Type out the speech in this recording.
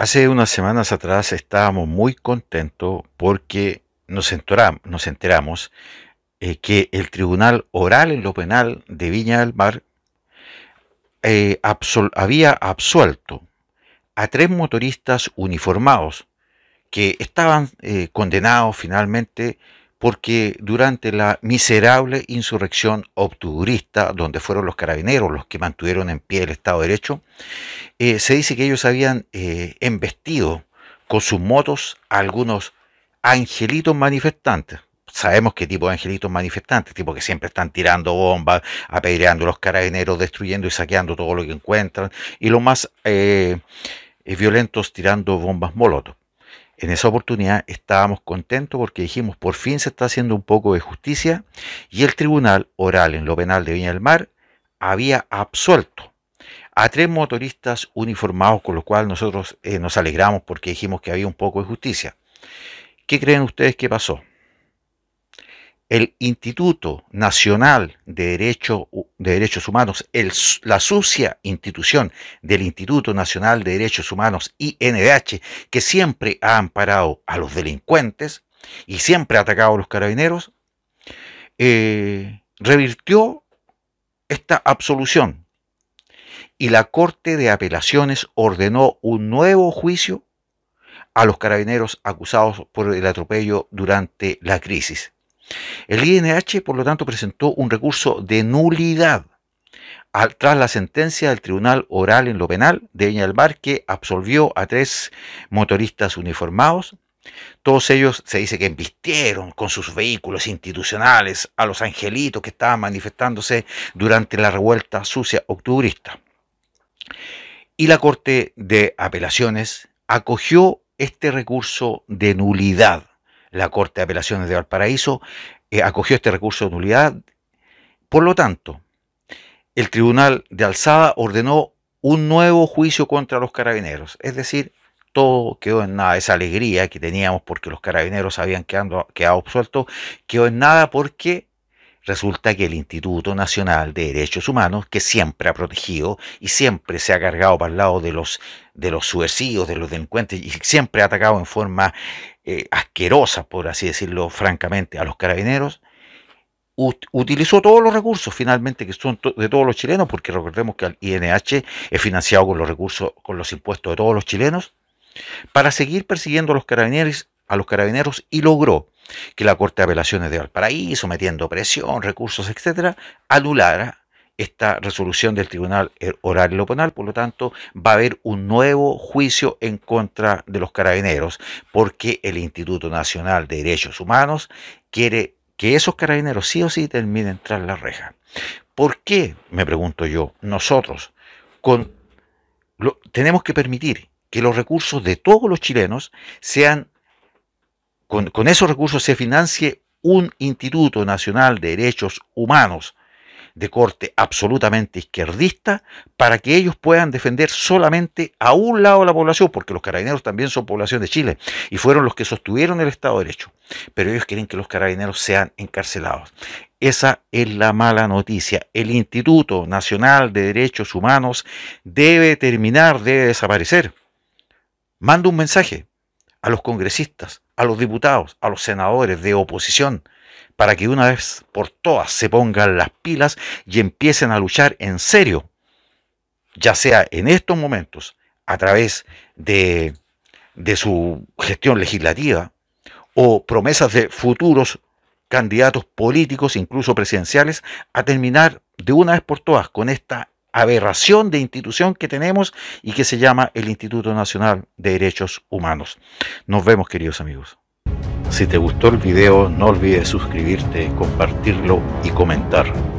Hace unas semanas atrás estábamos muy contentos porque nos, enteramos, eh, que el Tribunal Oral en lo Penal de Viña del Mar eh, había absuelto a tres motoristas uniformados que estaban eh, condenados finalmente porque durante la miserable insurrección obturista, donde fueron los carabineros los que mantuvieron en pie el Estado de Derecho, eh, se dice que ellos habían eh, embestido con sus motos a algunos angelitos manifestantes. Sabemos qué tipo de angelitos manifestantes, tipo que siempre están tirando bombas, apedreando a los carabineros, destruyendo y saqueando todo lo que encuentran, y los más eh, violentos tirando bombas molotov. En esa oportunidad estábamos contentos porque dijimos, por fin se está haciendo un poco de justicia y el tribunal oral en lo penal de Viña del Mar había absuelto a tres motoristas uniformados, con lo cual nosotros eh, nos alegramos porque dijimos que había un poco de justicia. ¿Qué creen ustedes que pasó? El Instituto Nacional de Derecho de Derechos Humanos, la sucia institución del Instituto Nacional de Derechos Humanos, INDH, que siempre ha amparado a los delincuentes y siempre ha atacado a los carabineros, eh, revirtió esta absolución y la Corte de Apelaciones ordenó un nuevo juicio a los carabineros acusados por el atropello durante la crisis. El INH, por lo tanto, presentó un recurso de nulidad tras la sentencia del Tribunal Oral en lo Penal de Viña del Mar que absolvió a tres motoristas uniformados. Todos ellos se dice que embistieron con sus vehículos institucionales a los angelitos que estaban manifestándose durante la revuelta sucia octubrista. Y la Corte de Apelaciones acogió este recurso de nulidad la Corte de Apelaciones de Valparaíso eh, acogió este recurso de nulidad. Por lo tanto, el Tribunal de Alzada ordenó un nuevo juicio contra los carabineros. Es decir, todo quedó en nada. Esa alegría que teníamos porque los carabineros habían quedado, quedado absueltos quedó en nada porque resulta que el Instituto Nacional de Derechos Humanos, que siempre ha protegido y siempre se ha cargado para el lado de los, de los de los delincuentes, y siempre ha atacado en forma eh, asquerosa, por así decirlo francamente, a los carabineros, utilizó todos los recursos finalmente que son de todos los chilenos, porque recordemos que el INH es financiado con los recursos, con los impuestos de todos los chilenos, para seguir persiguiendo a los carabineros, a los carabineros y logró que la Corte de Apelaciones de Valparaíso, metiendo presión, recursos, etcétera, anulara esta resolución del Tribunal Horario Penal, por lo tanto va a haber un nuevo juicio en contra de los carabineros, porque el Instituto Nacional de Derechos Humanos quiere que esos carabineros sí o sí terminen tras la reja. ¿Por qué, me pregunto yo, nosotros con, tenemos que permitir que los recursos de todos los chilenos sean, con esos recursos se financie un Instituto Nacional de Derechos Humanos de corte absolutamente izquierdista para que ellos puedan defender solamente a un lado de la población, porque los carabineros también son población de Chile y fueron los que sostuvieron el Estado de Derecho. Pero ellos quieren que los carabineros sean encarcelados. Esa es la mala noticia. El Instituto Nacional de Derechos Humanos debe terminar, debe desaparecer. mando un mensaje a los congresistas, a los diputados, a los senadores de oposición para que una vez por todas se pongan las pilas y empiecen a luchar en serio, ya sea en estos momentos, a través de, de su gestión legislativa o promesas de futuros candidatos políticos, incluso presidenciales, a terminar de una vez por todas con esta aberración de institución que tenemos y que se llama el Instituto Nacional de Derechos Humanos. Nos vemos, queridos amigos. Si te gustó el video, no olvides suscribirte, compartirlo y comentar.